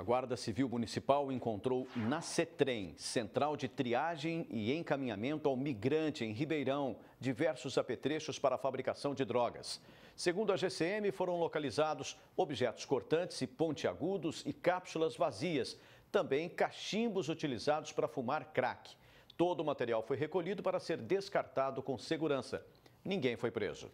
A Guarda Civil Municipal encontrou na CETREM, Central de Triagem e Encaminhamento ao Migrante, em Ribeirão, diversos apetrechos para a fabricação de drogas. Segundo a GCM, foram localizados objetos cortantes e pontiagudos e cápsulas vazias, também cachimbos utilizados para fumar crack. Todo o material foi recolhido para ser descartado com segurança. Ninguém foi preso.